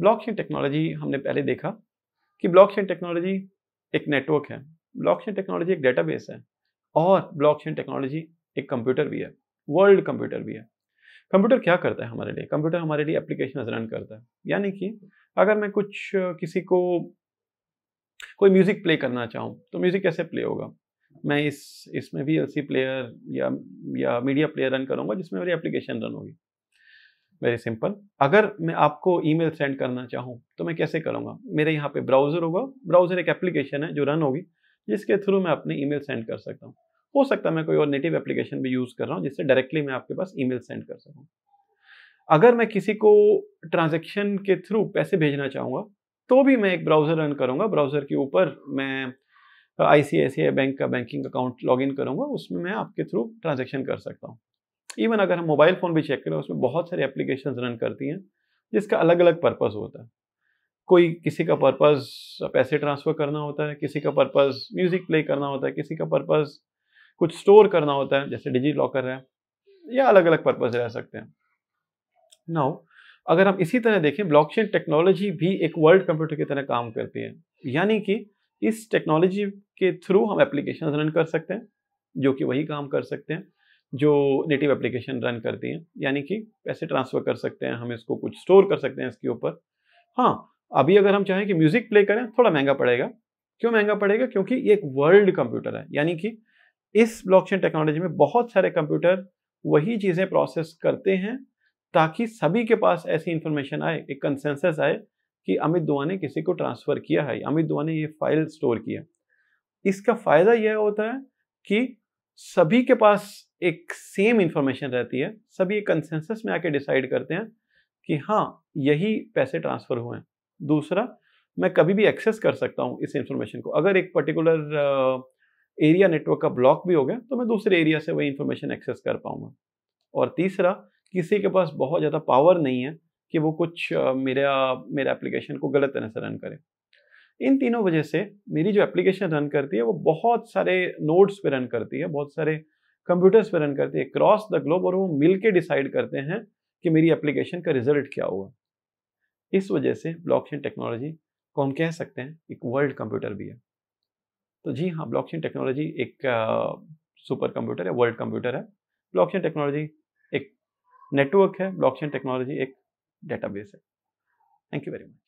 blockchain technology हमने पहले देखा कि ब्लॉकचेन टेक्नोलॉजी एक नेटवर्क है ब्लॉकचेन टेक्नोलॉजी एक डेटाबेस है और ब्लॉकचेन टेक्नोलॉजी एक कंप्यूटर भी है वर्ल्ड कंप्यूटर भी है कंप्यूटर क्या करता है हमारे लिए कंप्यूटर हमारे लिए एप्लीकेशन रन करता है यानी कि अगर मैं कुछ किसी को कोई म्यूज़िक प्ले करना चाहूँ तो म्यूज़िक कैसे प्ले होगा मैं इस इसमें भी ऐसी प्लेयर या या मीडिया प्लेयर रन करूँगा जिसमें मेरी एप्लीकेशन रन होगी वेरी सिंपल अगर मैं आपको ईमेल सेंड करना चाहूँ तो मैं कैसे करूँगा मेरे यहाँ पे ब्राउज़र होगा ब्राउज़र एक एप्लीकेशन है जो रन होगी जिसके थ्रू मैं अपने ईमेल सेंड कर सकता हूँ हो सकता है मैं कोई और नेटिव एप्लीकेशन भी यूज़ कर रहा हूँ जिससे डायरेक्टली मैं आपके पास ईमेल सेंड कर सकूँ अगर मैं किसी को ट्रांजेक्शन के थ्रू पैसे भेजना चाहूँगा तो भी मैं एक ब्राउज़र रन करूँगा ब्राउज़र के ऊपर मैं आई बैंक का बैंकिंग अकाउंट लॉग इन करूँगा उसमें मैं आपके थ्रू ट्रांजेक्शन कर सकता हूँ इवन अगर हम मोबाइल फ़ोन भी चेक करें उसमें बहुत सारी एप्लीकेशन रन करती हैं जिसका अलग अलग पर्पज़ होता है कोई किसी का पर्पज़ पैसे ट्रांसफ़र करना होता है किसी का पर्पज़ म्यूज़िक प्ले करना होता है किसी का पर्पज़ कुछ स्टोर करना होता है जैसे डिजी लॉकर है या अलग अलग पर्पज़ रह सकते हैं नाउ अगर हम इसी तरह देखें ब्लॉकचेन टेक्नोलॉजी भी एक वर्ल्ड कंप्यूटर की तरह काम करती है यानी कि इस टेक्नोलॉजी के थ्रू हम एप्लीकेशन रन कर सकते हैं जो कि वही काम कर सकते हैं जो नेटिव एप्लीकेशन रन करती हैं यानी कि पैसे ट्रांसफ़र कर सकते हैं हम इसको कुछ स्टोर कर सकते हैं इसके ऊपर हाँ अभी अगर हम चाहें कि म्यूज़िक प्ले करें थोड़ा महंगा पड़ेगा क्यों महंगा पड़ेगा क्योंकि ये एक वर्ल्ड कंप्यूटर है यानी कि इस ब्लॉकचेन टेक्नोलॉजी में बहुत सारे कंप्यूटर वही चीज़ें प्रोसेस करते हैं ताकि सभी के पास ऐसी इंफॉर्मेशन आए एक कंसेंसस आए कि अमित दुआ ने किसी को ट्रांसफ़र किया है अमित दुआ ने ये फाइल स्टोर किया इसका फ़ायदा यह होता है कि सभी के पास एक सेम इन्फॉर्मेशन रहती है सभी एक कंसेंसस में आके डिसाइड करते हैं कि हाँ यही पैसे ट्रांसफ़र हुए हैं दूसरा मैं कभी भी एक्सेस कर सकता हूँ इस इंफॉर्मेशन को अगर एक पर्टिकुलर एरिया नेटवर्क का ब्लॉक भी हो गया तो मैं दूसरे एरिया से वही इन्फॉर्मेशन एक्सेस कर पाऊंगा और तीसरा किसी के पास बहुत ज़्यादा पावर नहीं है कि वो कुछ uh, मेरा मेरे एप्लीकेशन को गलत तरह से रन करे इन तीनों वजह से मेरी जो एप्लीकेशन रन करती है वो बहुत सारे नोड्स पे रन करती है बहुत सारे कंप्यूटर्स पे रन करती है क्रॉस द ग्लोब और वो मिल डिसाइड करते हैं कि मेरी एप्लीकेशन का रिजल्ट क्या हुआ इस वजह से ब्लॉकचेन टेक्नोलॉजी को हम कह सकते हैं एक वर्ल्ड कंप्यूटर भी है तो जी हाँ ब्लॉकचेन टेक्नोलॉजी एक सुपर कंप्यूटर है वर्ल्ड कंप्यूटर है ब्लॉकचेन टेक्नोलॉजी एक नेटवर्क है ब्लॉकचेन टेक्नोलॉजी एक डेटाबेस है थैंक यू वेरी मच